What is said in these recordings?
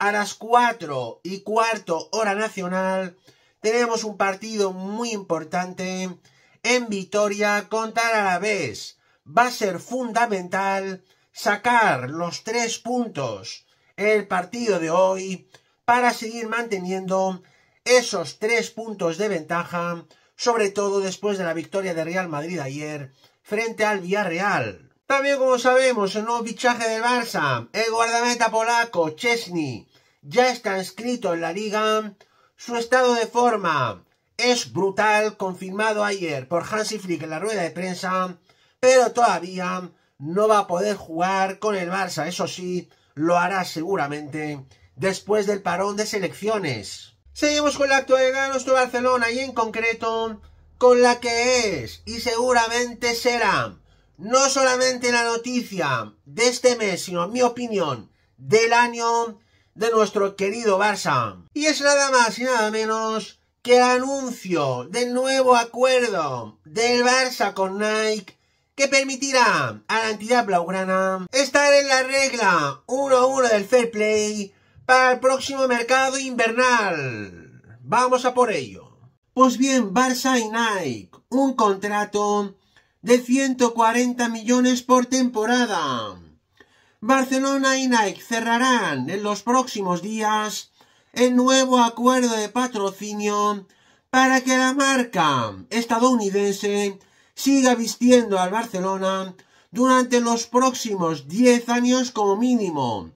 a las 4 y cuarto hora nacional tenemos un partido muy importante en Vitoria contra vez Va a ser fundamental sacar los tres puntos el partido de hoy para seguir manteniendo esos tres puntos de ventaja, sobre todo después de la victoria de Real Madrid ayer frente al Villarreal. También, como sabemos, el nuevo fichaje del Barça, el guardameta polaco Chesney, ya está inscrito en la liga. Su estado de forma es brutal, confirmado ayer por Hansi Flick en la rueda de prensa, pero todavía no va a poder jugar con el Barça. Eso sí, lo hará seguramente después del parón de selecciones. Seguimos con la actualidad de nuestro Barcelona y en concreto con la que es y seguramente será no solamente la noticia de este mes, sino mi opinión del año de nuestro querido Barça. Y es nada más y nada menos que el anuncio del nuevo acuerdo del Barça con Nike que permitirá a la entidad blaugrana estar en la regla 1-1 del fair play para el próximo mercado invernal. Vamos a por ello. Pues bien, Barça y Nike, un contrato de 140 millones por temporada. Barcelona y Nike cerrarán en los próximos días el nuevo acuerdo de patrocinio para que la marca estadounidense siga vistiendo al Barcelona durante los próximos 10 años como mínimo.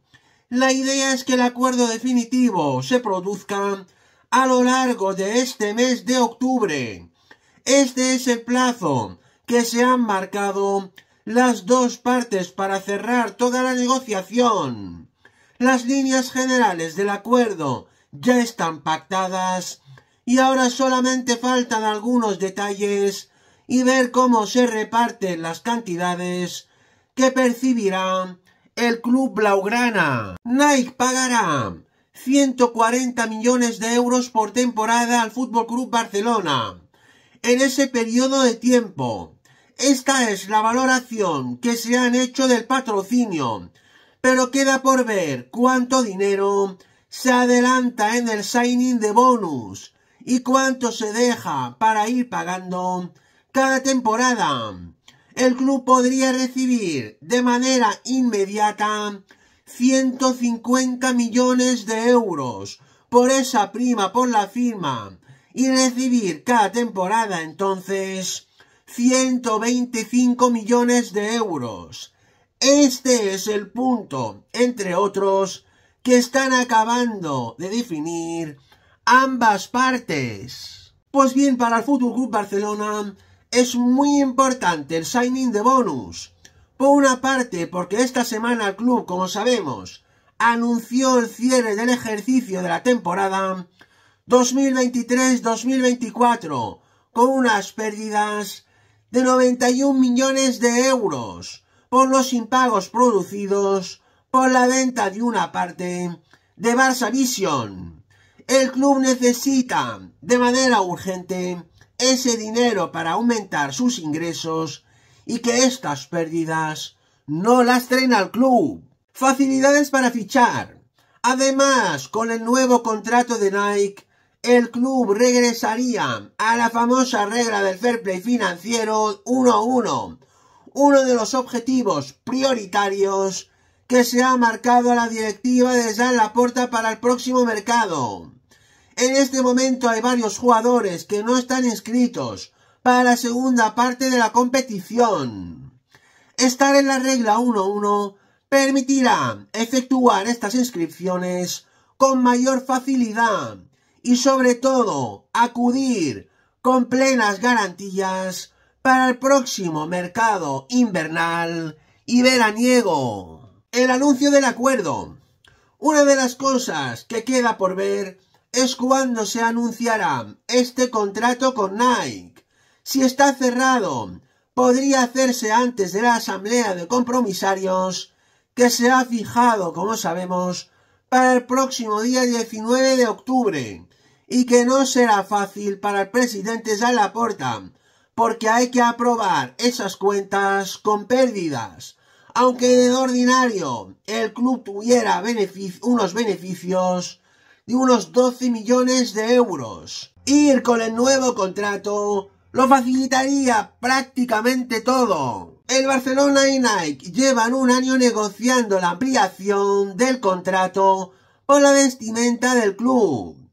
La idea es que el acuerdo definitivo se produzca a lo largo de este mes de octubre. Este es el plazo que se han marcado las dos partes para cerrar toda la negociación. Las líneas generales del acuerdo ya están pactadas y ahora solamente faltan algunos detalles y ver cómo se reparten las cantidades que percibirá el club blaugrana. Nike pagará 140 millones de euros por temporada al Fútbol Club Barcelona en ese periodo de tiempo esta es la valoración que se han hecho del patrocinio, pero queda por ver cuánto dinero se adelanta en el signing de bonus y cuánto se deja para ir pagando cada temporada. El club podría recibir de manera inmediata 150 millones de euros por esa prima por la firma y recibir cada temporada entonces 125 millones de euros. Este es el punto, entre otros, que están acabando de definir ambas partes. Pues bien, para el Fútbol Club Barcelona es muy importante el signing de bonus. Por una parte, porque esta semana el club, como sabemos, anunció el cierre del ejercicio de la temporada 2023-2024 con unas pérdidas de 91 millones de euros por los impagos producidos por la venta de una parte de Barça Vision. El club necesita de manera urgente ese dinero para aumentar sus ingresos y que estas pérdidas no las traen al club. Facilidades para fichar. Además, con el nuevo contrato de Nike, el club regresaría a la famosa regla del fair play financiero 1-1, uno de los objetivos prioritarios que se ha marcado a la directiva de la Laporta para el próximo mercado. En este momento hay varios jugadores que no están inscritos para la segunda parte de la competición. Estar en la regla 1-1 permitirá efectuar estas inscripciones con mayor facilidad y sobre todo acudir con plenas garantías para el próximo mercado invernal y veraniego. El anuncio del acuerdo. Una de las cosas que queda por ver es cuándo se anunciará este contrato con Nike. Si está cerrado, podría hacerse antes de la asamblea de compromisarios que se ha fijado, como sabemos, para el próximo día 19 de octubre, y que no será fácil para el presidente Porta, porque hay que aprobar esas cuentas con pérdidas. Aunque de ordinario el club tuviera unos beneficios de unos 12 millones de euros. Ir con el nuevo contrato lo facilitaría prácticamente todo. El Barcelona y Nike llevan un año negociando la ampliación del contrato por la vestimenta del club.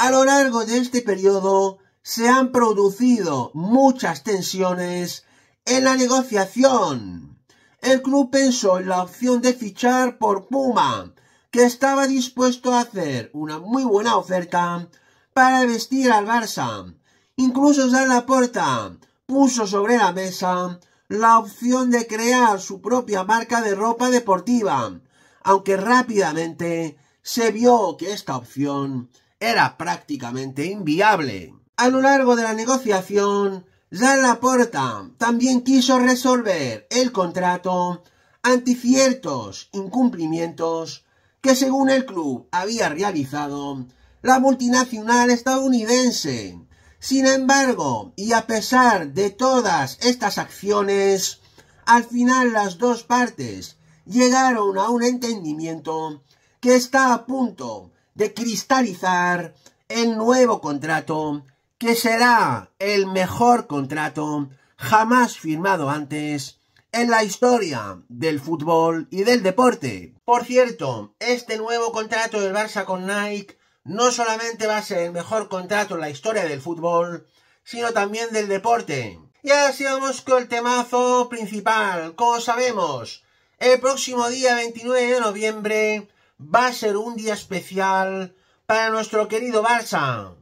A lo largo de este periodo se han producido muchas tensiones en la negociación. El club pensó en la opción de fichar por Puma, que estaba dispuesto a hacer una muy buena oferta para vestir al Barça. Incluso la Laporta puso sobre la mesa la opción de crear su propia marca de ropa deportiva, aunque rápidamente se vio que esta opción era prácticamente inviable. A lo largo de la negociación, la Laporta también quiso resolver el contrato ante ciertos incumplimientos que según el club había realizado la multinacional estadounidense. Sin embargo, y a pesar de todas estas acciones, al final las dos partes llegaron a un entendimiento que está a punto de cristalizar el nuevo contrato, que será el mejor contrato jamás firmado antes en la historia del fútbol y del deporte. Por cierto, este nuevo contrato del Barça con Nike no solamente va a ser el mejor contrato en la historia del fútbol, sino también del deporte. Y ahora vamos con el temazo principal. Como sabemos, el próximo día 29 de noviembre va a ser un día especial para nuestro querido Barça.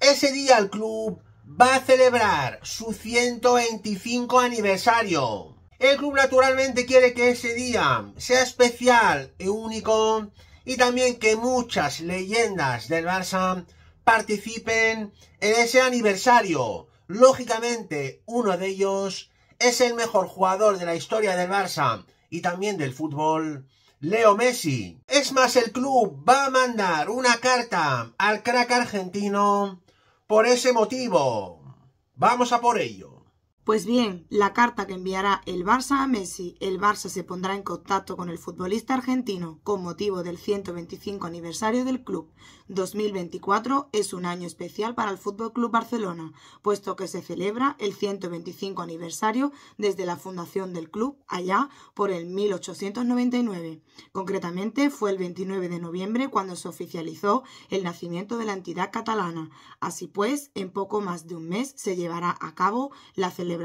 Ese día el club va a celebrar su 125 aniversario. El club naturalmente quiere que ese día sea especial y e único y también que muchas leyendas del Barça participen en ese aniversario. Lógicamente, uno de ellos es el mejor jugador de la historia del Barça y también del fútbol, Leo Messi. Es más, el club va a mandar una carta al crack argentino por ese motivo. Vamos a por ello. Pues bien, la carta que enviará el Barça a Messi, el Barça se pondrá en contacto con el futbolista argentino con motivo del 125 aniversario del club. 2024 es un año especial para el Fútbol Club Barcelona, puesto que se celebra el 125 aniversario desde la fundación del club allá por el 1899. Concretamente fue el 29 de noviembre cuando se oficializó el nacimiento de la entidad catalana. Así pues, en poco más de un mes se llevará a cabo la celebración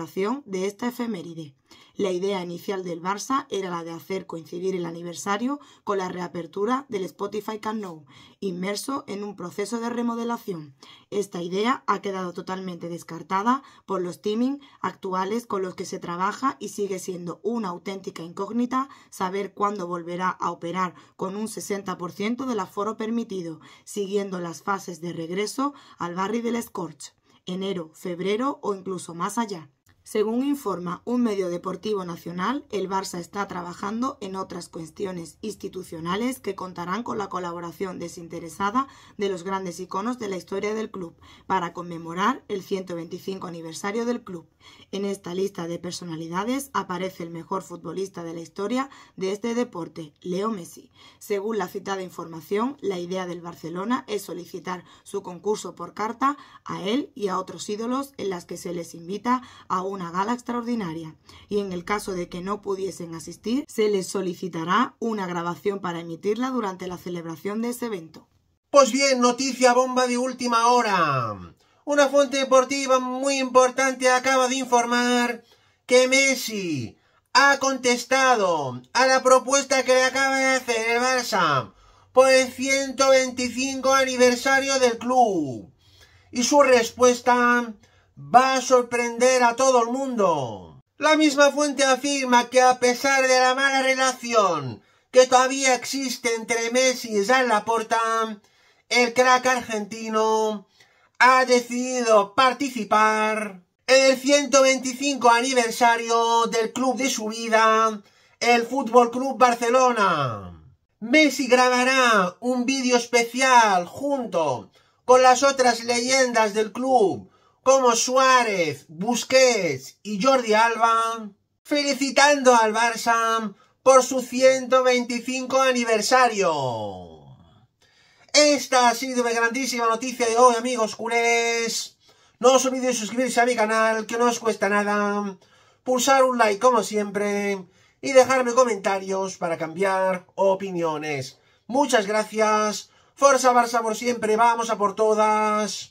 de esta efeméride. La idea inicial del Barça era la de hacer coincidir el aniversario con la reapertura del Spotify Camp inmerso en un proceso de remodelación. Esta idea ha quedado totalmente descartada por los teaming actuales con los que se trabaja y sigue siendo una auténtica incógnita saber cuándo volverá a operar con un 60% del aforo permitido, siguiendo las fases de regreso al barrio del Scorch, enero, febrero o incluso más allá. Según informa un medio deportivo nacional, el Barça está trabajando en otras cuestiones institucionales que contarán con la colaboración desinteresada de los grandes iconos de la historia del club para conmemorar el 125 aniversario del club. En esta lista de personalidades aparece el mejor futbolista de la historia de este deporte, Leo Messi. Según la citada información, la idea del Barcelona es solicitar su concurso por carta a él y a otros ídolos en las que se les invita a un una gala extraordinaria y en el caso de que no pudiesen asistir, se les solicitará una grabación para emitirla durante la celebración de ese evento. Pues bien, noticia bomba de última hora. Una fuente deportiva muy importante acaba de informar que Messi ha contestado a la propuesta que le acaba de hacer el Barça por el 125 aniversario del club. Y su respuesta va a sorprender a todo el mundo. La misma fuente afirma que a pesar de la mala relación que todavía existe entre Messi y San Laporta, el crack argentino ha decidido participar en el 125 aniversario del club de su vida, el Fútbol Club Barcelona. Messi grabará un vídeo especial junto con las otras leyendas del club como Suárez, Busquets y Jordi Alba, felicitando al Barça por su 125 aniversario. Esta ha sido mi grandísima noticia de hoy, amigos culés. No os olvidéis suscribirse a mi canal, que no os cuesta nada. Pulsar un like, como siempre. Y dejarme comentarios para cambiar opiniones. Muchas gracias. Forza Barça por siempre. Vamos a por todas